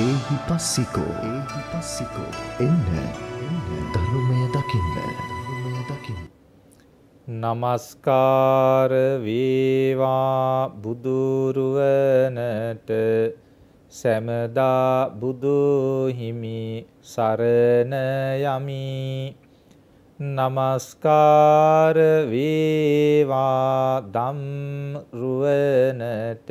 ඒහි පස්සිකෝ ඒහි පස්සිකෝ එන්න ධර්මය දකින්න ධර්මය දකින්න. නමස්කාර වේවා බුදුරුවනට සැමදා බුදුහිමි සරණ යමි නමස්කාර වේවා ධම් රුවනට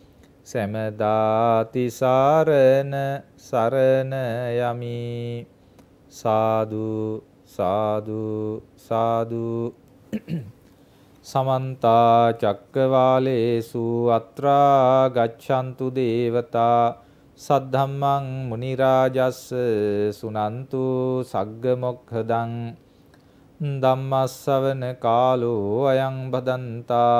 සැමදාති සාරණ සරණ යමි සාදු සාදු සාදු සමන්ත චක්කවාලේසු අත්‍රා ගච්ඡන්තු දේවතා සද්ධම්මං මුනි රාජස් සුනන්තු සග්ග මොක්ඛදං ධම්මස්සවන කාලෝ අයං බදන්තා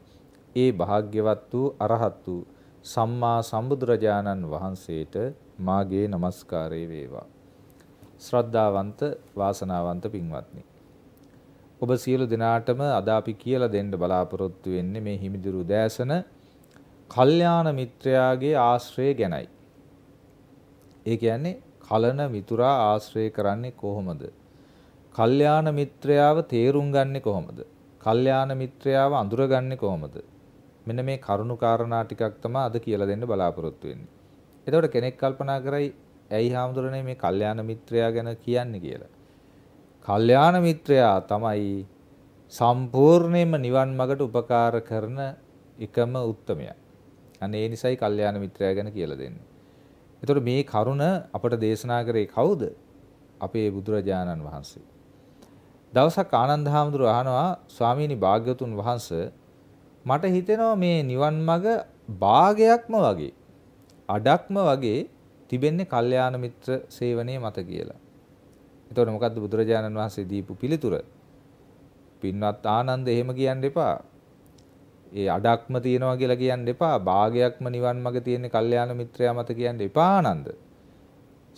ඒ භාග්‍යවත් වූ අරහත් වූ සම්මා සම්බුදුරජාණන් වහන්සේට මාගේ নমස්කාරය වේවා. ශ්‍රද්ධාවන්ත වාසනාවන්ත පින්වත්නි. ඔබ සියලු දෙනාටම අද අපි කියලා දෙන්න බලාපොරොත්තු වෙන්නේ මේ හිමිදිරු දෑසන කල්යාණ මිත්‍රයාගේ ආශ්‍රය ගැනයි. ඒ කියන්නේ කලන මිතුරා ආශ්‍රය කරන්නේ කොහොමද? කල්යාණ මිත්‍රයාව තේරුම් ගන්නේ කොහොමද? කල්යාණ මිත්‍රයාව අඳුරගන්නේ කොහොමද? මෙන්න මේ කරුණු කාරණා ටිකක් තමයි අද කියලා දෙන්න බලාපොරොත්තු වෙන්නේ. එතකොට කෙනෙක් කල්පනා කරයි ඇයි හාමුදුරනේ මේ කල්යාණ මිත්‍රයා ගැන කියන්නේ කියලා. කල්යාණ මිත්‍රයා තමයි සම්පූර්ණයෙන්ම නිවන් මඟට උපකාර කරන එකම උත්මයා. අනේ ඒ නිසයි කල්යාණ මිත්‍රයා ගැන කියලා දෙන්නේ. එතකොට මේ කරුණ අපට දේශනා කරේ කවුද? අපේ බුදුරජාණන් වහන්සේ. දවසක් ආනන්ද හාමුදුරුවෝ අහනවා ස්වාමීනි භාග්‍යතුන් වහන්සේ මට හිතෙනවා මේ නිවන් මඟ භාගයක්ම වගේ අඩක්ම වගේ තිබෙන්නේ කල්යාණ මිත්‍ර සේවනයේ මත කියලා. එතකොට මොකද්ද බුදුරජාණන් වහන්සේ දීපු පිළිතුර? පින්වත් ආනන්ද එහෙම කියන්න එපා. ඒ අඩක්ම තියනවා කියලා කියන්න එපා. භාගයක්ම නිවන් මඟ තියෙන කල්යාණ මිත්‍රයා මත කියන්න එපා ආනන්ද.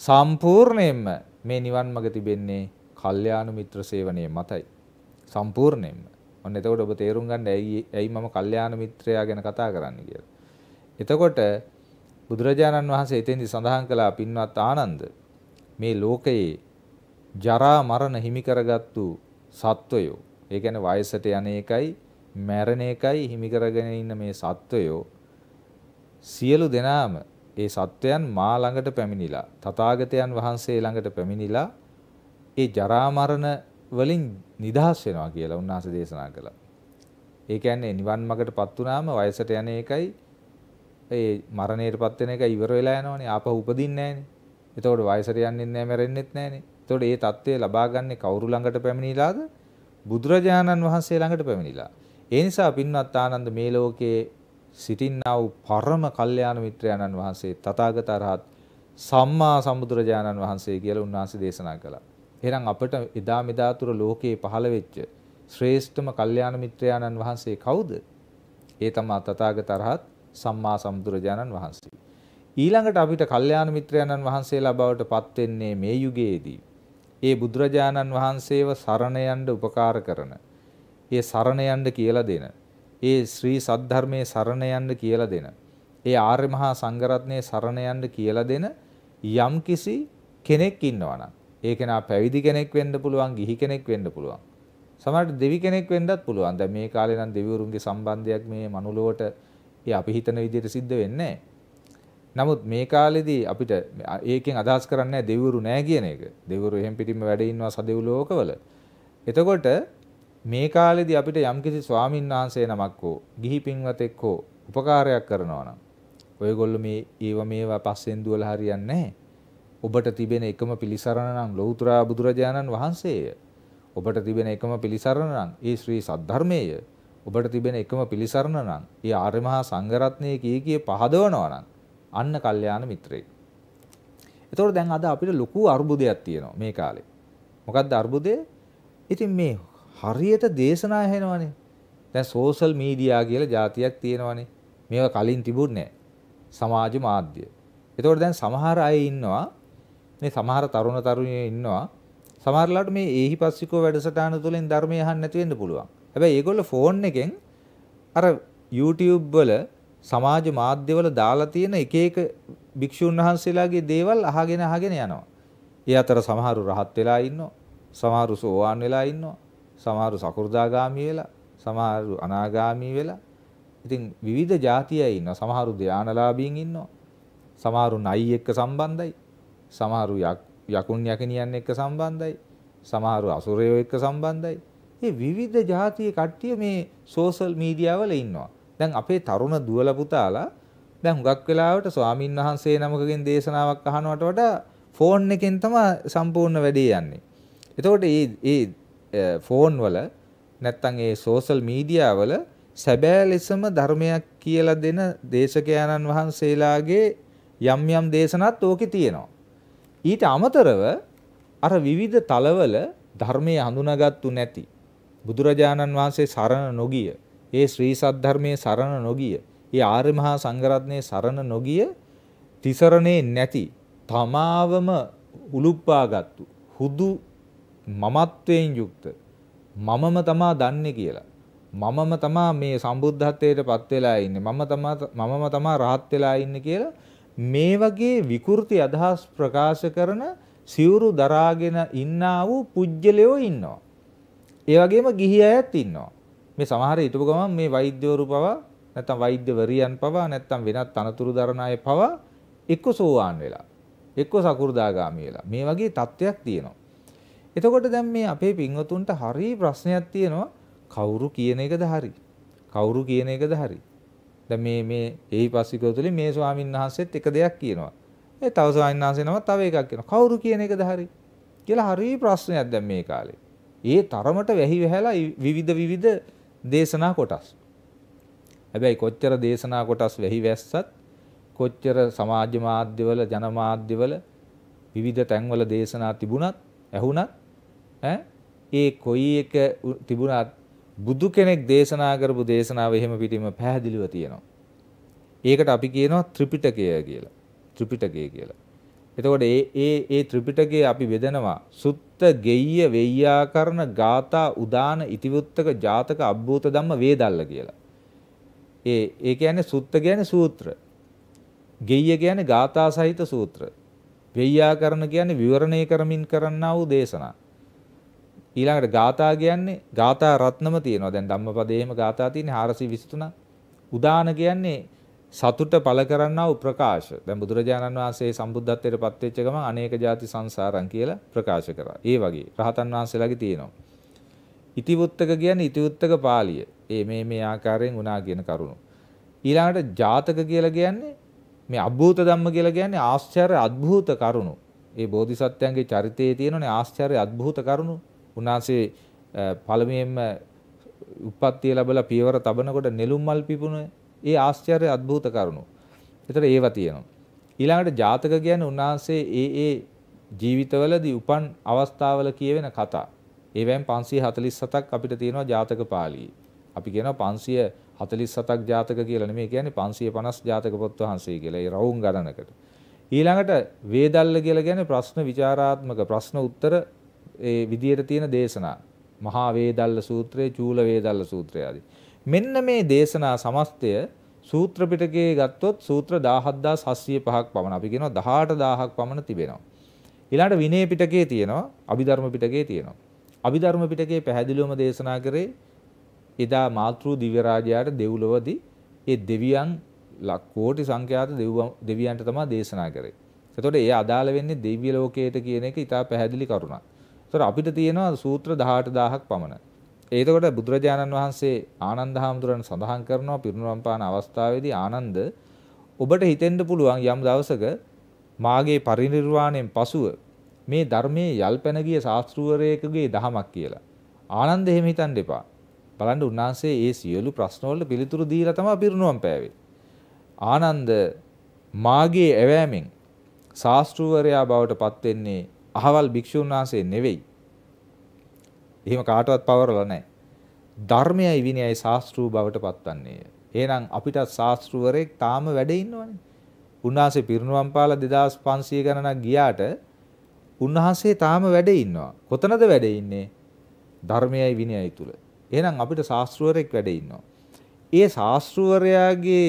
සම්පූර්ණයෙන්ම මේ නිවන් මඟ තිබෙන්නේ කල්යාණ මිත්‍ර සේවනයේ මතයි. සම්පූර්ණයෙන්ම. ඔන්න එතකොට ඔබ තේරුම් ගන්න ඇයි ඇයි මම කල්යාණ මිත්‍රයා ගැන කතා කරන්නේ කියලා. එතකොට බුදුරජාණන් වහන්සේ එතෙන්දි සඳහන් කළා පින්වත් ආනන්ද මේ ලෝකයේ ජරා මරණ හිමි කරගත්තු සත්වයෝ ඒ කියන්නේ වයසට යන එකයි මැරෙන එකයි හිමි කරගෙන ඉන්න මේ සත්වයෝ සියලු දෙනාම ඒ සත්වයන් මා ළඟට පැමිණිලා තථාගතයන් වහන්සේ ළඟට පැමිණිලා ඒ ජරා මරණ වලින් නිදහස් වෙනවා කියලා උන්වහන්සේ දේශනා කළා. ඒ කියන්නේ නිවන් මාර්ගටපත් වුනාම වයසට යන එකයි ඒ මරණයටපත් වෙන එක ඉවර වෙලා යනවනේ. ආපහු උපදින්නේ නැහනේ. එතකොට වයසට යන්නේ නැහැ, මැරෙන්නෙත් නැහනේ. එතකොට මේ தත්ත්වය ලබා ගන්නේ කවුරු ළඟට පැමිණිලාද? බුදුරජාණන් වහන්සේ ළඟට පැමිණිලා. ඒ නිසා පින්වත් ආනන්ද මේ ලෝකයේ සිටින්නා වූ පරම කල්යාණ මිත්‍රයාණන් වහන්සේ තථාගත අරහත් සම්මා සම්බුදුරජාණන් වහන්සේ කියලා උන්වහන්සේ දේශනා කළා. එහෙනම් අපට එදා මෙදාතුර ලෝකයේ පහළ වෙච්ච ශ්‍රේෂ්ඨම කල්යාණ මිත්‍රයාණන් වහන්සේ කවුද? ඒ තමා තථාගත අරහත් සම්මා සම්බුදුරජාණන් වහන්සේ. ඊළඟට අපිට කල්යාණ මිත්‍රයාණන් වහන්සේලා බවට පත් වෙන්නේ මේ යුගයේදී. ඒ බුදුරජාණන් වහන්සේව සරණ යන්න උපකාර කරන. ඒ සරණ යන්න කියලා දෙන. ඒ ශ්‍රී සද්ධර්මයේ සරණ යන්න කියලා දෙන. ඒ ආර්ය මහා සංඝරත්නයේ සරණ යන්න කියලා දෙන යම්කිසි කෙනෙක් ඉන්නවනම් ඒ කෙනා පැවිදි කෙනෙක් වෙන්න පුළුවන්, ගිහි කෙනෙක් වෙන්න පුළුවන්. සමහරට දෙවි කෙනෙක් වෙන්නත් පුළුවන්. දැන් මේ කාලේ නම් දෙවිවරුන්ගේ සම්බන්ධයක් මේ මනුලොවට ඒ අපි හිතන විදිහට සිද්ධ වෙන්නේ නමුත් මේ කාලෙදී අපිට ඒකෙන් අදහස් කරන්නේ දෙවිවරු නෑ කියන එක. දෙවිවරු එහෙම් පිටින්ම වැඩ ඉන්නවා සදෙව් ලෝකවල. එතකොට මේ කාලෙදී අපිට යම්කිසි ස්වාමීන් වහන්සේ නමක් හෝ ගිහි පින්වතෙක් හෝ උපකාරයක් කරනවා නම් ඔයගොල්ලෝ මේ ඒව මේවා පස්සෙන් දුවලා හරියන්නේ නැහැ. ඔබට තිබෙන එකම පිළිසරණ නම් ලෞතර බුදුරජාණන් වහන්සේය. ඔබට තිබෙන එකම පිළිසරණ නම් ඒ ශ්‍රී සද්ධර්මයේය. ඔබට තිබෙන එකම පිළිසරණ නම් ඒ ආර්ය මහා සංඝරත්නයේ කී කී පහදවනවා නම් අන්න කල්යාණ මිත්‍රයෙක්. එතකොට දැන් අද අපිට ලොකු අර්බුදයක් තියෙනවා මේ කාලේ. මොකද්ද අර්බුදය? ඉතින් මේ හරියට දේශනා ඇහෙනවනේ. දැන් සෝෂල් මීඩියා කියලා જાතියක් තියෙනවනේ. මේවා කලින් තිබුණේ නැහැ. සමාජ මාධ්‍ය. එතකොට දැන් සමහර අය ඉන්නවා මේ සමහර තරුණ තරුණියෝ ඉන්නවා. සමහරලාට මේ ඒහිපස්සිකෝ වැඩසටහන තුලින් ධර්මය අහන්න නැති වෙන්න පුළුවන්. හැබැයි ඒගොල්ලෝ ෆෝන් එකෙන් අර YouTube වල සමාජ මාධ්‍යවල දාලා තියෙන එක එක භික්ෂුන් වහන්සේලාගේ දේවල් අහගෙන අහගෙන යනවා. ඒ අතර සමහරු රහත් වෙලා ඉන්නවා. සමහරු සෝවාන් වෙලා ඉන්නවා. සමහරු සකෘදාගාමි වෙලා, සමහරු අනාගාමි වෙලා. ඉතින් විවිධ જાතියයි ඉන්නවා. සමහරු ධානලාභීන් ඉන්නවා. සමහරු නයි එක්ක සම්බන්ධයි. සමහරු යකුන් යකිනියන් එක්ක සම්බන්ධයි. සමහරු අසුරයෝ එක්ක සම්බන්ධයි. මේ විවිධ જાතිය කට්ටිය මේ සෝෂල් මීඩියා වල ඉන්නවා. දැන් අපේ තරුණ දුවල පුතාලා දැන් හුඟක් වෙලාවට ස්වාමින් වහන්සේ නමකගෙන් දේශනාවක් අහනවට වඩා ෆෝන් එකෙන් තමයි සම්පූර්ණ වැඩේ යන්නේ. එතකොට මේ මේ ෆෝන් වල නැත්තම් මේ සෝෂල් මීඩියා වල සැබෑ ලෙසම ධර්මයක් කියලා දෙන දේශකයන්න් වහන්සේලාගේ යම් යම් දේශනාත් ඕකේ තියෙනවා. ඊට අමතරව අර විවිධ තලවල ධර්මයේ හඳුනාගත්තු නැති බුදුරජාණන් වහන්සේ සරණ නොගිය ඒ ශ්‍රී සද්ධර්මයේ සරණ නොගිය ඒ ආර්ය මහා සංඝරත්නයේ සරණ නොගිය තිසරණේ නැති තමාවම උලුප්පාගත්තු හුදු මමත්වයෙන් යුක්ත මමම තමා දන්නේ කියලා මමම තමා මේ සම්බුද්ධත්වයට පත් වෙලා ඉන්නේ මම තමා මමම තමා රහත් වෙලා ඉන්නේ කියලා මේ වගේ විකෘති අදහස් ප්‍රකාශ කරන සිවුරු දරාගෙන ඉන්නා වූ පුජ්‍යලයෝ ඉන්නවා. ඒ වගේම ගිහි අයත් ඉන්නවා. මේ සමහර හිටපු ගමන් මේ වෛද්‍යවරු පවා නැත්නම් වෛද්‍යවරියන් පවා නැත්නම් වෙනත් අනතුරු දරන අය පවා එක්ක සෝවාන් වෙලා එක්ක සකු르දාගාමි වෙලා මේ වගේ තත්ත්වයක් තියෙනවා. එතකොට දැන් මේ අපේ පින්වතුන්ට හරි ප්‍රශ්නයක් තියෙනවා කවුරු කියන එකද හරි? කවුරු කියන එකද හරි? දැන් මේ මේ එහි පස්සිකෝ තුලින් මේ ස්වාමීන් වහන්සේත් එක දෙයක් කියනවා. ඒ තව ස්වාමීන් වහන්සේ නමක් තව එකක් කියනවා. කවුරු කියන එකද හරි? කියලා හරි ප්‍රශ්නයක් දැන් මේ කාලේ. ඒ තරමට වැහි වැහැලා විවිධ විවිධ දේශනා කොටස්. හැබැයි කොච්චර දේශනා කොටස් වැහි වැස්සත් කොච්චර සමාජ මාධ්‍යවල ජනමාධ්‍යවල විවිධ තැන්වල දේශනා තිබුණත් ඇහුණත් ඈ ඒ කොයි එක තිබුණත් බුදු කෙනෙක් දේශනා කරපු දේශනාව එහෙම පිටින්ම පැහැදිලිව තියෙනවා. ඒකට අපි කියනවා ත්‍රිපිටකය කියලා. ත්‍රිපිටකය කියලා. එතකොට ඒ ඒ ඒ ත්‍රිපිටකයේ අපි බෙදනවා සුත්ත ගෙය්‍ය වෙය්‍යාකරණ ගාථා උදාන ඉතිවුත්තක ජාතක අබ්බූත ධම්ම වේදල්ල කියලා. ඒ ඒ කියන්නේ සුත්ත කියන්නේ සූත්‍ර. ගෙය්‍ය කියන්නේ ගාථා සහිත සූත්‍ර. වෙය්‍යාකරණ කියන්නේ විවරණය කරමින් කරන්නා වූ දේශනා. ඊළඟට ගාථා කියන්නේ ගාථා රත්නම තියෙනවා. දැන් ධම්මපදයේම ගාථා තියෙන්නේ 423ක්. උදාන කියන්නේ සතුට පළ කරන්නා වූ ප්‍රකාශ. දැන් බුදුරජාණන් වහන්සේ සම්බුද්ධත්වයට පත් වෙච්ච ගමන් අනේක ಜಾති සංසාරම් කියලා ප්‍රකාශ කරා. ඒ වගේ රහතන් වහන්සේලාගේ තියෙනවා. ඉතිවුත්තක කියන්නේ ඉතිවුත්තක පාළිය. ඒ මේ මේ ආකාරයෙන් උනා කියන කරුණු. ඊළඟට ජාතක කියලා කියන්නේ මේ අභූත ධම්ම කියලා කියන්නේ ආශ්චර්ය අද්භූත කරුණු. ඒ බෝධිසත්වයන්ගේ චරිතයේ තියෙනනේ ආශ්චර්ය අද්භූත කරුණු. උන්වහන්සේ පළමුවෙන්ම උප්පත්තිය ලැබලා පියවර තබනකොට නෙළුම් මල් පිපුණ ඒ ආශ්චර්ය අద్භූත කරුණු. ඒතර ඒවා තියෙනවා. ඊළඟට ජාතක කියන්නේ උන්වහන්සේ ඒ ඒ ජීවිතවලදී උපන් අවස්ථාවල කියවෙන කතා. ඒවෙන් 547ක් අපිට තියෙනවා ජාතක පාළියේ. අපි කියනවා 547ක් ජාතක කියලා නෙමෙයි කියන්නේ 550 ජාතක පොත් වහන්සේ කියලා. ඒ රවුම් ගණනකට. ඊළඟට වේදල්ල කියලා කියන්නේ ප්‍රශ්න විචාරාත්මක ප්‍රශ්න උත්තර ඒ විදියට තියෙන දේශනා මහා වේදල්ල සූත්‍රය, චූල වේදල්ල සූත්‍රය ආදී. මෙන්න මේ දේශනා සමස්තය සූත්‍ර පිටකයේ ගත්තොත් සූත්‍ර 17705ක් පමණ අපි කියනවා 18000ක් පමණ තිබෙනවා. ඊළඟට විනය පිටකයේ තියෙනවා, අභිධර්ම පිටකයේ තියෙනවා. අභිධර්ම පිටකයේ පැහැදිලිවම දේශනා කරේ එදා මාතෘ දිව්‍ය රාජයාට දෙව්ලොවදී ඒ දෙවියන් ලක්කෝටි සංඛ්‍යාත දෙවියන්ට තමයි දේශනා කරේ. එතකොට ඒ අදාළ වෙන්නේ දිව්‍ය ලෝකයට කියන එක ඉතා පැහැදිලි කරුණක්. ඒතර අපිට තියෙනවා සූත්‍ර 18000ක් පමණ. ඒතකොට බුදුරජාණන් වහන්සේ ආනන්ද හාමුදුරන් සඳහන් කරනවා පිරිනුවම් පාන අවස්ථාවේදී ආනන්ද ඔබට හිතෙන්න පුළුවන් යම් දවසක මාගේ පරිනිර්වාණයෙන් පසුව මේ ධර්මයේ යල්පැන ගිය ශාස්ත්‍රූවරයෙකුගේ දහමක් කියලා. ආනන්ද එහෙම හිතන්න එපා. බලන්න උන්වහන්සේ ඒ සියලු ප්‍රශ්නවලට පිළිතුරු දීලා තමයි පිරිනුවම් පෑවේ. ආනන්ද මාගේ ඇවෑමෙන් ශාස්ත්‍රූවරයා බවට පත් වෙන්නේ අහවල් භික්ෂුන් වහන්සේ නෙවෙයි. එහෙම කාටවත් පවරලා නැහැ. ධර්මයයි විනයයි ශාස්ත්‍රූ බවට පත්වන්නේය. එහෙනම් අපිටත් ශාස්ත්‍රූවරයෙක් තාම වැඩේ ඉන්නවනේ. උන්වහන්සේ පිරිනුවම් පාලා 2500 ගණනක් ගියාට උන්වහන්සේ තාම වැඩේ ඉන්නවා. කොතනද වැඩේ ඉන්නේ? ධර්මයයි විනයයි තුල. එහෙනම් අපිට ශාස්ත්‍රූවරයෙක් වැඩේ ඉන්නවා. ඒ ශාස්ත්‍රූවරයාගේ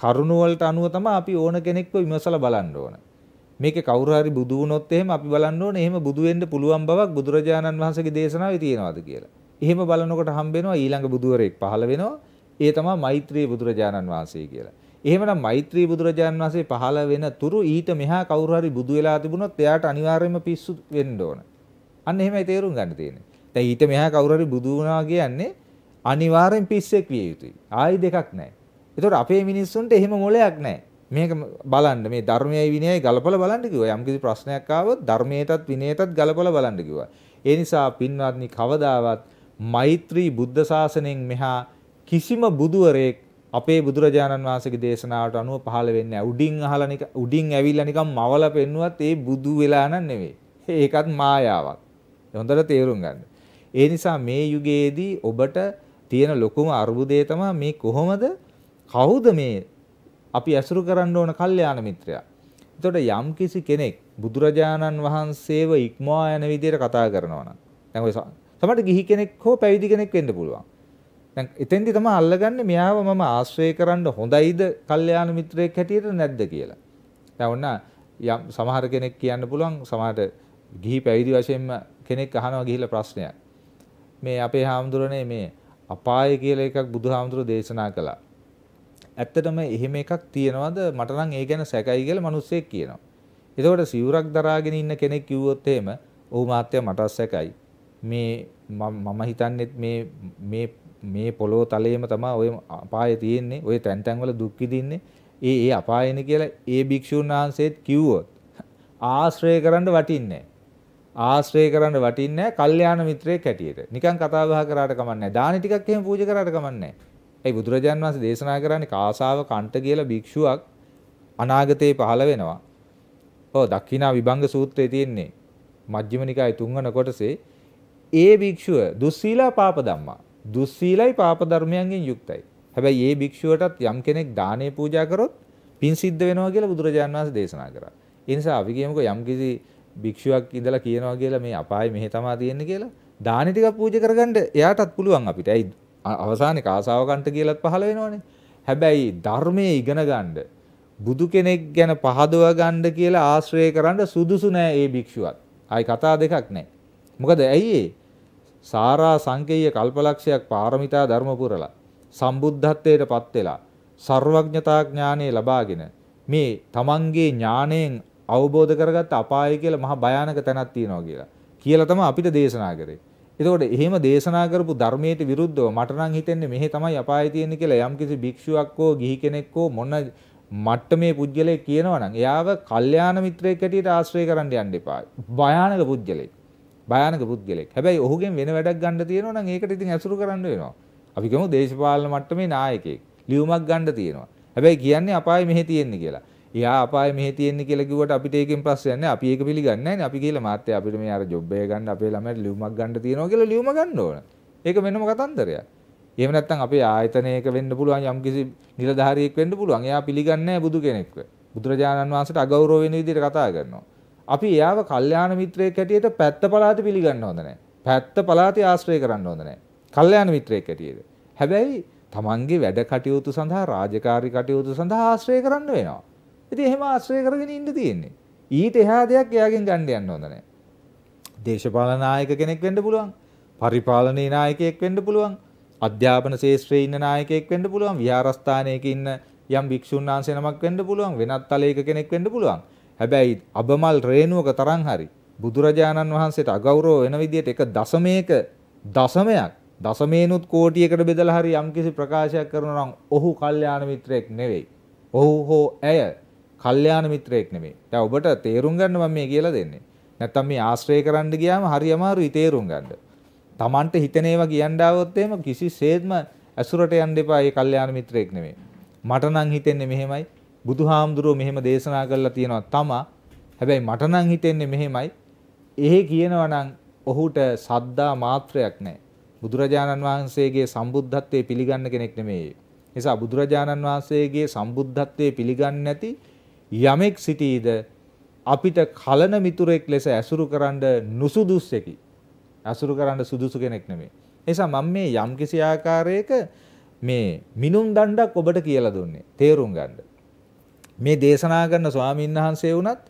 කරුණුවලට අනුව තමයි අපි ඕන කෙනෙක්ව විමසලා බලන්න ඕනේ. මේක කවුරු හරි බුදු වුණොත් එහෙම අපි බලන්න ඕනේ එහෙම බුදු වෙන්න පුළුවන් බවක් බුදුරජාණන් වහන්සේගේ දේශනාවේ තියෙනවාද කියලා. එහෙම බලනකොට හම්බ වෙනවා ඊළඟ බුදුවරයෙක් පහළ වෙනවා. ඒ තමයි මෛත්‍රී බුදුරජාණන් වහන්සේ කියලා. එහෙමනම් මෛත්‍රී බුදුරජාණන් වහන්සේ පහළ වෙන තුරු ඊට මෙහා කවුරු හරි බුදු වෙලා තිබුණොත් එයාට අනිවාර්යයෙන්ම පිස්සු වෙන්න ඕන. අන්න එහෙමයි තේරුම් ගන්න තියෙන්නේ. දැන් ඊට මෙහා කවුරු හරි බුදු වුණා කියන්නේ අනිවාර්යෙන් පිස්සෙක් විය යුතුයි. ආයි දෙකක් නැහැ. ඒතකොට අපේ මිනිස්සුන්ට එහෙම මොලයක් නැහැ. මේක බලන්න මේ ධර්මයයි විනයයි ගලපලා බලන්න කිව්වා. යම්කිසි ප්‍රශ්නයක් ආවොත් ධර්මයටත් විනයටත් ගලපලා බලන්න කිව්වා. ඒ නිසා පින්වත්නි කවදාවත් මෛත්‍රී බුද්ධ ශාසනයෙන් මෙහා කිසිම බුදුවරයෙක් අපේ බුදුරජාණන් වහන්සේගේ දේශනාවට අනුව පහළ වෙන්නේ උඩින් අහලා නික උඩින් ඇවිල්ලා නිකම් මවලා පෙන්නුවත් ඒ බුදු වෙලා නන් නෙවෙයි. ඒකත් මායාවක්. හොඳට තේරුම් ගන්න. ඒ නිසා මේ යුගයේදී ඔබට තියෙන ලොකුම අර්බුදය තමයි මේ කොහොමද කවුද මේ අපි ඇසුරු කරන්න ඕන කල්යාණ මිත්‍රයා. එතකොට යම්කිසි කෙනෙක් බුදුරජාණන් වහන්සේව ඉක්මවා යන විදිහට කතා කරනවා නම් දැන් ඔය සමහරට ගිහි කෙනෙක් හෝ පැවිදි කෙනෙක් වෙන්න පුළුවන්. දැන් එතෙන්දි තමයි අල්ලගන්නේ මෙයාව මම ආශ්‍රය කරන්න හොඳයිද කල්යාණ මිත්‍රයෙක් හැටියට නැද්ද කියලා. දැන් ඔන්න යම් සමහර කෙනෙක් කියන්න පුළුවන් සමහරට ගිහි පැවිදි වශයෙන්ම කෙනෙක් අහනවා ගිහිල්ලා ප්‍රශ්නයක්. මේ අපේ හාමුදුරනේ මේ අපාය කියලා එකක් බුදුහාමුදුරු දේශනා කළා. ඇත්තටම එහෙම එකක් තියනවාද මට නම් ඒ ගැන සැකයි කියලා මිනිස්සෙක් කියනවා. එතකොට සිවුරක් දරාගෙන ඉන්න කෙනෙක් කිව්වොත් එහෙම "ඔව් මාත්‍යා මට සැකයි. මේ මම හිතන්නේත් මේ මේ මේ පොළොව තලයේම තමයි ඔය අපාය තියෙන්නේ. ඔය තැන් තැන් වල දුක් විඳින්නේ. ඒ ඒ අපායනේ කියලා ඒ භික්ෂුන් වහන්සේත් කිව්වොත් ආශ්‍රය කරන්න වටින්නේ ආශ්‍රය කරන්න වටින්නේ නැහැ. කල්යාණ මිත්‍රයෙක් හැටියට. නිකන් කතා බහ කරාට කමන්නේ නැහැ. දානි ටිකක් එහෙම පූජා කරාට කමන්නේ නැහැ. ඇයි බුදුරජාන් වහන්සේ දේශනා කරන්නේ කාසාව කණ්ඨ කියලා භික්ෂුවක් අනාගතේ පහළ වෙනවා. ඔව් දක්ෂිනා විභංග සූත්‍රයේ තියෙන්නේ මජ්ක්‍ධිම නිකායේ තුන්වන කොටසේ ඒ භික්ෂුව දුස්සීලා පාප ධම්මා. දුස්සීලයි පාප ධර්මයන්ගෙන් යුක්තයි. හැබැයි ඒ භික්ෂුවටත් යම් කෙනෙක් දානේ පූජා කරොත් පින් සිද්ධ වෙනවා කියලා බුදුරජාන් වහන්සේ දේශනා කරා. ඒ නිසා අපි කියමුකෝ යම්කිසි භික්ෂුවක් ඉඳලා කියනවා කියලා මේ අපාය මෙහෙ තමා තියෙන්නේ කියලා දානි ටිකක් පූජා කරගන්න එයාටත් පුළුවන් අපිට. ඇයි අවසානයේ කාසාවකන්ට කියලත් පහළ වෙනවනේ. හැබැයි ධර්මයේ ඉගෙන ගන්න බුදු කෙනෙක් ගැන පහදව ගන්න කියලා ආශ්‍රය කරන්න සුදුසු නෑ ඒ භික්ෂුවත්. ආයි කතා දෙකක් නෑ. මොකද ඇයි ඒ? සාරා සංකේය කල්පලක්ෂයක් පාරමිතා ධර්ම පුරලා සම්බුද්ධත්වයට පත් වෙලා සර්වඥතා ඥානෙ ලබාගෙන මේ තමන්ගේ ඥාණයෙන් අවබෝධ කරගත්ත අපාය කියලා මහා භයානක තැනක් තියෙනවා කියලා. කියලා තමයි අපිට දේශනා කරේ. එතකොට එහෙම දේශනා කරපු ධර්මයට විරුද්ධව මට නම් හිතෙන්නේ මෙහෙ තමයි අපාය තියෙන්නේ කියලා යම්කිසි භික්ෂුවක් හෝ ගිහි කෙනෙක් හෝ මොන මට්ටමේ පුජ්‍යලේ කියනවනම් එයාව කල්යාණ මිත්‍රයෙක් හැටියට ආශ්‍රය කරන්න යන්න එපා. භයානක පුජ්‍යලෙක්. භයානක පුජ්‍යලෙක්. හැබැයි ඔහුගෙන් වෙන වැඩක් ගන්න තියෙනවා නම් ඒකට ඉතින් ඇසුරු කරන්න වෙනවා. අපි කියමු දේශපාලන මට්ටමේ නායකයෙක්. ලියුමක් ගන්න තියෙනවා. හැබැයි කියන්නේ අපාය මෙහෙ තියෙන්නේ කියලා. එයා අපාය මෙහෙ තියෙන්නේ කියලා කිව්වට අපිට ඒකෙන් ප්‍රශ්නයක් නැහැ. අපි ඒක පිළිගන්නේ නැහැ නේ. අපි කියලා මාත්‍ය අපිට මේ අර ජොබ් එක ගන්න අපේ ළමයට ලියුමක් ගන්න තියෙනවා කියලා ලියුම ගන්න ඕන. ඒක වෙනම කතන්දරයක්. එහෙම නැත්නම් අපේ ආයතනයක වෙන්න පුළුවන් යම්කිසි නිලධාරියෙක් වෙන්න පුළුවන්. එයා පිළිගන්නේ නැහැ බුදු කෙනෙක්ව. බුදුරජාණන් වහන්සේට අගෞරව වෙන විදිහට කතා කරනවා. අපි එයාව කල්යාණ මිත්‍රයෙක් හැටියට පැත්ත පළාතේ පිළිගන්න හොඳ නැහැ. පැත්ත පළාතේ ආශ්‍රය කරන්න හොඳ නැහැ. කල්යාණ මිත්‍රයෙක් හැටියට. හැබැයි තමන්ගේ වැඩ කටයුතු සඳහා රාජකාරී කටයුතු සඳහා ආශ්‍රය කරන්න වෙනවා. ඉතින් එහෙම ආශ්‍රය කරගෙන ඉන්න තියෙන්නේ. ඊට එහා දෙයක් එයාගෙන් ගන්න යන්න හොඳ නැහැ. දේශපාලන නායක කෙනෙක් වෙන්න පුළුවන්. පරිපාලනයේ නායකයෙක් වෙන්න පුළුවන්. අධ්‍යාපන ශාස්ත්‍රයේ ඉන්න නායකයෙක් වෙන්න පුළුවන්. විහාරස්ථානයක ඉන්න යම් භික්ෂුන් වහන්සේ නමක් වෙන්න පුළුවන්. වෙනත් තලයක කෙනෙක් වෙන්න පුළුවන්. හැබැයි අබමල් රේණුවක තරම් හරි බුදුරජාණන් වහන්සේට අගෞරව වෙන විදිහට එක දශමයක දශමයක් දශමේනුත් කෝටියකට බෙදලා හරි යම්කිසි ප්‍රකාශයක් කරනවා නම් ඔහු කල්යාණ මිත්‍රයෙක් නෙවෙයි. ඔහු හෝ ඇය කල්යාණ මිත්‍රයෙක් නෙමෙයි. දැන් ඔබට තේරුම් ගන්න මම මේ කියලා දෙන්නේ. නැත්තම් මේ ආශ්‍රය කරන්න ගියාම හරි අමාරුයි තේරුම් ගන්න. Tamanට හිතන ඒවා කියන්න આવොත් එහෙම කිසිසේත්ම ඇසුරට යන්න එපා. ඒ කල්යාණ මිත්‍රයෙක් නෙමෙයි. මට නම් හිතෙන්නේ මෙහෙමයි. බුදුහාමුදුරුවෝ මෙහෙම දේශනා කරලා තියෙනවා තමා. හැබැයි මට නම් හිතෙන්නේ මෙහෙමයි. එහෙ කියනවා නම් ඔහුට සද්දා මාත්‍රයක් නැහැ. බුදුරජාණන් වහන්සේගේ සම්බුද්ධත්වයේ පිළිගන්න කෙනෙක් නෙමෙයි. නිසා බුදුරජාණන් වහන්සේගේ සම්බුද්ධත්වයේ පිළිගන්නේ නැති යමෙක් සිටීද අපිට කලන මිතුරෙක් ලෙස ඇසුරු කරන්න නුසුදුස්සෙකි. ඇසුරු කරන්න සුදුසු කෙනෙක් නෙමේ. නිසා මම මේ යම්කිසි ආකාරයක මේ මිනුම් දණ්ඩක් ඔබට කියලා දුන්නේ. තේරුම් ගන්න. මේ දේශනා කරන ස්වාමීන් වහන්සේ වුණත්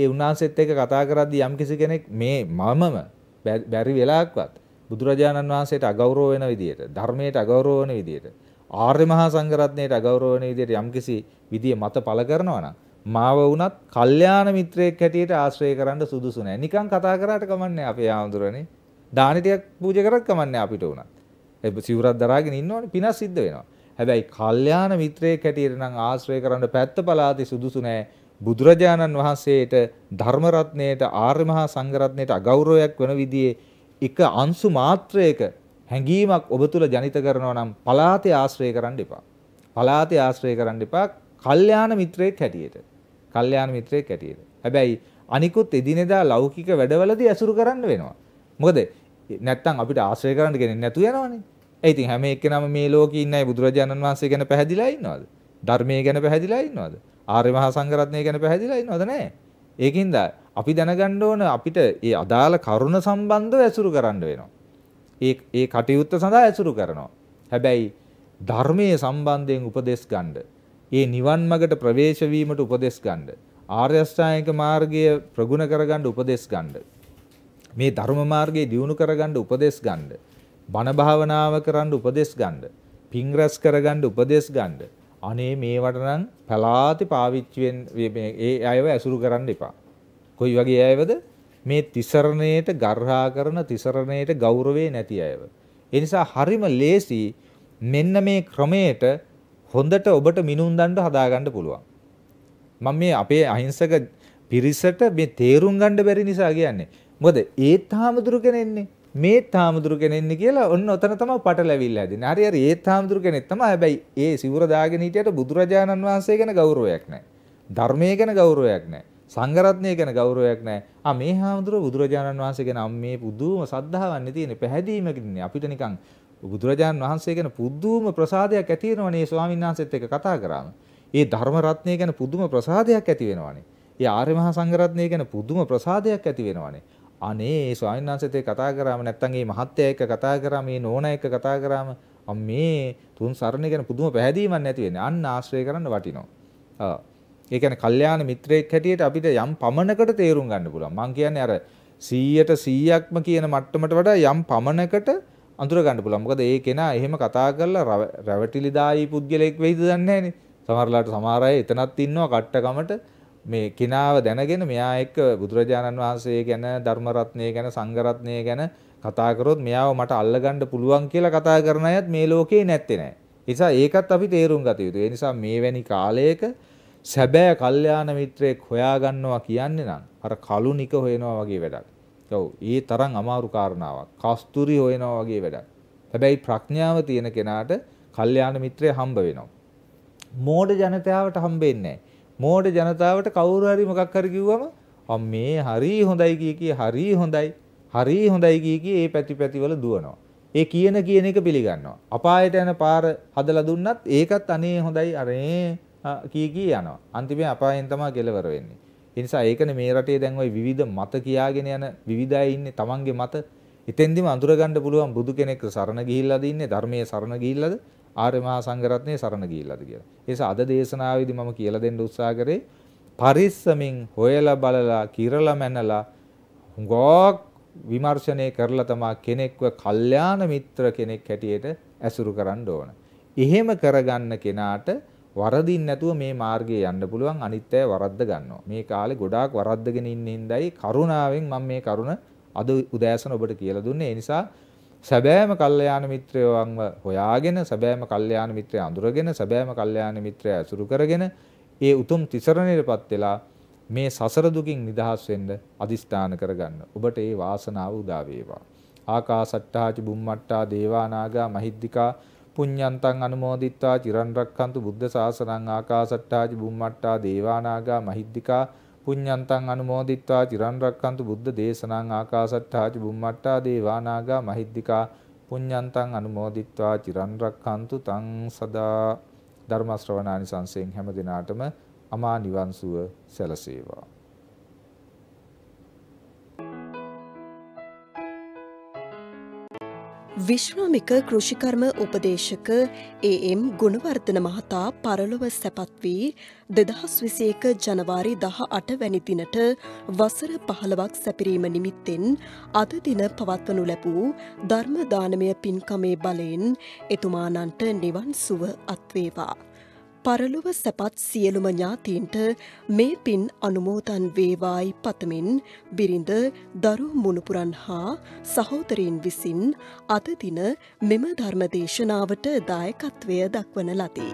ඒ උන්වහන්සේත් එක්ක කතා කරද්දී යම්කිසි කෙනෙක් මේ මමම බැරි වෙලාවක්වත් බුදුරජාණන් වහන්සේට අගෞරව වෙන විදියට, ධර්මයට අගෞරව වෙන විදියට ආර්ය මහා සංඝරත්නයට අගෞරවණ විදියට යම්කිසි විදිය මත පළ කරනවා නම් මාව වුණත් කල්යාණ මිත්‍රයෙක් හැටියට ආශ්‍රය කරන්න සුදුසු නෑ. නිකන් කතා කරාට කමන්නේ අපේ ආඳුරනේ. දානි ටිකක් පූජා කරත් කමන්නේ අපිට උනත්. ඒ සිවුරක් දරාගෙන ඉන්නවනේ පිනක් සිද්ධ වෙනවා. හැබැයි කල්යාණ මිත්‍රයෙක් හැටියට නම් ආශ්‍රය කරන්න පැත්ත පළාතේ සුදුසු නෑ. බුදුරජාණන් වහන්සේට ධර්ම රත්ණයට ආර්ය මහා සංඝ රත්ණයට අගෞරවයක් වෙන විදිහේ එක අංශු මාත්‍රයක හැඟීමක් ඔබ තුල ජනිත කරනවා නම් පලාතේ ආශ්‍රය කරන්න එපා. පලාතේ ආශ්‍රය කරන්න එපා කල්යාණ මිත්‍රයෙක් හැටියට. කල්යාණ මිත්‍රයෙක් හැටියට. හැබැයි අනිකුත් එදිනෙදා ලෞකික වැඩවලදී ඇසුරු කරන්න වෙනවා. මොකද නැත්තම් අපිට ආශ්‍රය කරන්න කෙනෙක් නැතු යනවනේ. ඒ ඉතින් හැම එක්කෙනාම මේ ලෝකේ ඉන්නයි බුදුරජාණන් වහන්සේ ගැන පැහැදිලා ඉන්නවද? ධර්මයේ ගැන පැහැදිලා ඉන්නවද? ආර්ය මහා සංඝරත්නය ගැන පැහැදිලා ඉන්නවද නැහැ. ඒකින්ද අපි දැනගන්න ඕන අපිට ඒ අදාළ කරුණ සම්බන්ධව ඇසුරු කරන්න වෙනවා. ඒ ඒ කටයුත්ත සඳහා ඇසුරු කරනවා. හැබැයි ධර්මයේ සම්බන්ධයෙන් උපදෙස් ගන්න, ඒ නිවන් මඟට ප්‍රවේශ වීමට උපදෙස් ගන්න, ආර්ය අෂ්ටාංගික මාර්ගය ප්‍රගුණ කරගන්න උපදෙස් ගන්න, මේ ධර්ම මාර්ගය දියුණු කරගන්න උපදෙස් ගන්න, බණ භාවනාව කරන්න උපදෙස් ගන්න, පින් රැස් කරගන්න උපදෙස් ගන්න. අනේ මේවට නම් පලාති පාවිච්චි වෙන්නේ මේ ඒ අයව ඇසුරු කරන්න එපා. කොයි වගේ අයවද? මේ තිසරණයට ගර්හා කරන තිසරණයට ගෞරවේ නැති අයව. ඒ නිසා හරිම ලේසි මෙන්න මේ ක්‍රමයට හොඳට ඔබට මිනුම් දණ්ඩ හදාගන්න පුළුවන්. මම මේ අපේ අහිංසක පිරිසට මේ තේරුම් ගන්න බැරි නිසා කියන්නේ. මොකද ඒත් හාමුදුරු කෙනෙන්නේ මේත් හාමුදුරු කෙනෙන්නේ කියලා ඔන්න ඔතන තමයි පටලැවිල්ල හැදෙන්නේ. හරි හරි ඒත් හාමුදුරු කෙනෙක් තමයි. හැබැයි ඒ සිවුර දාගෙන හිටියට බුදුරජාණන් වහන්සේ ගැන ගෞරවයක් නැහැ. ධර්මයේ ගැන ගෞරවයක් නැහැ. සංගරත්නය ගැන ගෞරවයක් නැහැ. ආ මේ හාමුදුරුවෝ බුදුරජාණන් වහන්සේ ගැන මේ පුදුම සද්ධාවක් නේ තියෙන්නේ. පැහැදීමක් නේ. අපිට නිකන් බුදුරජාණන් වහන්සේ ගැන පුදුම ප්‍රසාදයක් ඇති වෙනවනේ ස්වාමීන් වහන්සේත් එක්ක කතා කරාම. ඒ ධර්ම රත්නය ගැන පුදුම ප්‍රසාදයක් ඇති වෙනවනේ. ඒ ආර්ය මහා සංඝරත්නය ගැන පුදුම ප්‍රසාදයක් ඇති වෙනවනේ. අනේ ස්වාමීන් වහන්සේත් එක්ක කතා කරාම නැත්තම් මේ මහත්ය එක්ක කතා කරාම මේ නෝනා එක්ක කතා කරාම මේ තුන් සරණ ගැන පුදුම පැහැදීමක් නැති වෙන්නේ. අන්න ආශ්‍රය කරන්න වටිනවා. ආ ඒ කියන්නේ කල්යාණ මිත්‍රයෙක් හැටියට අපිට යම් පමණකට තේරුම් ගන්න පුළුවන්. මම කියන්නේ අර 100ට 100ක්ම කියන මට්ටමට වඩා යම් පමණකට අඳුර ගන්න පුළුවන්. මොකද ඒ කෙනා එහෙම කතා කරලා රැවටිලිදායි පුද්ගලයෙක් වෙයිද දන්නේ නැහනේ. සමහරලාට සමහර අය එතනත් ඉන්නවා කට්ටකමට මේ කිනාව දැනගෙන මෙයා එක්ක බුදුරජාණන් වහන්සේ ගැන ධර්ම රත්නය ගැන සංඝ රත්නය ගැන කතා කරොත් මෙයාව මට අල්ලගන්න පුළුවන් කියලා කතා කරන අයත් මේ ලෝකේ නැත්තේ නෑ. ඒ නිසා ඒකත් අපි තේරුම් ගත යුතුයි. ඒ නිසා මේ වැනි කාලයක සැබෑ කල්යාණ මිත්‍රයෙක් හොයාගන්නවා කියන්නේ නම් අර කලුනික හොයනවා වගේ වැඩක්. ඔව්, ඒ තරම් අමාරු කාරණාවක්. කස්තුරි හොයනවා වගේ වැඩක්. හැබැයි ප්‍රඥාව තියෙන කෙනාට කල්යාණ මිත්‍රය හම්බ වෙනවා. මෝඩ ජනතාවට හම්බෙන්නේ මෝඩ ජනතාවට කවුරු හරි මොකක් හරි කිව්වම අම්මේ හරි හොඳයි කිය කී හරි හොඳයි හරි හොඳයි කිය කී ඒ පැති පැතිවල දුවනවා. ඒ කියන කියන එක පිළිගන්නවා. අපායට යන පාර හදලා දුන්නත් ඒකත් අනේ හොඳයි අනේ කී කී යනවා. අන්තිමේ අපායෙන් තමයි කෙලවර වෙන්නේ. ඒ නිසා ඒකනේ මේ රටේ දැන් ওই විවිධ මත කියාගෙන යන විවිධය ඉන්නේ Tamange මත. එතෙන්දිම අඳුරගන්න පුළුවන් බුදු කෙනෙක් සරණ ගිහිල්ලාද ඉන්නේ ධර්මයේ සරණ ගිහිල්ලාද ආර්ය මහා සංඝරත්නයේ සරණ ගිහිල්ලාද කියලා. ඒ නිසා අද දේශනාවේදී මම කියලා දෙන්න උත්සාහ කරේ පරිස්සමින් හොයලා බලලා කිරලා මැනලා හුඟක් විමර්ශනය කරලා තමා කෙනෙක්ව කල්යාණ මිත්‍ර කෙනෙක් හැටියට ඇසුරු කරන්න ඕන. එහෙම කරගන්න කෙනාට වරදින් නැතුව මේ මාර්ගයේ යන්න පුළුවන් අනිත් අය වරද්ද ගන්නවා. මේ කාලේ ගොඩාක් වරද්දගෙන ඉන්න හින්දායි කරුණාවෙන් මම මේ කරුණ අද උදෑසන ඔබට කියලා දුන්නේ. ඒ නිසා සැබෑම කල්යාණ මිත්‍රයවන්ව හොයාගෙන සැබෑම කල්යාණ මිත්‍රය අඳුරගෙන සැබෑම කල්යාණ මිත්‍රය ඇසුරු කරගෙන ඒ උතුම් තිසරණයටපත් වෙලා මේ සසර දුකින් නිදහස් වෙන්න අදිස්ථාන කරගන්න. ඔබට ඒ වාසනාව උදා වේවා. ආකාසට්ටාච බුම්මට්ටා දේවානාගා මහිද්దికා පුඤ්ඤන්තං අනුමෝදිත්වා චිරන් රක්ඛන්තු බුද්ධ ශාසනං ආකාසට්ටාජ බුම්මට්ටා දේවානාගා මහිද්దికා පුඤ්ඤන්තං අනුමෝදිත්වා චිරන් රක්ඛන්තු බුද්ධ දේශනං ආකාසට්ටාජ බුම්මට්ටා දේවානාගා මහිද්దికා පුඤ්ඤන්තං අනුමෝදිත්වා චිරන් රක්ඛන්තු තං සදා ධර්ම ශ්‍රවණානි සංසයෙන් හැම දිනාටම අමා නිවන් සුව සැලසේවා විශ්නමික කෘෂිකර්ම උපදේශක ඒම් ගුණවර්ධන මහතා පරලොව සැපත් වී දෙදහස් විසේක ජනවාරි දහ අට වැනිදිනට වසර පහළවක් සැපිරීම නිමිත්තෙන් අද දින පවත්වනු ලැබූ ධර්මදානමය පින්කමේ බලයෙන් එතුමානන්ට නිවන් සුව අත්වේවා. පරලොව සැපත් සියලුම ඥාතීන්ට මේ පින් අනුමෝතන් වේවායි පතමින් බිරිඳ දරු මුණපුරන් හා සහෝදරයන් විසින් අදදින මෙම ධර්මදේශනාවට දායකත්වය දක්වන ලදී.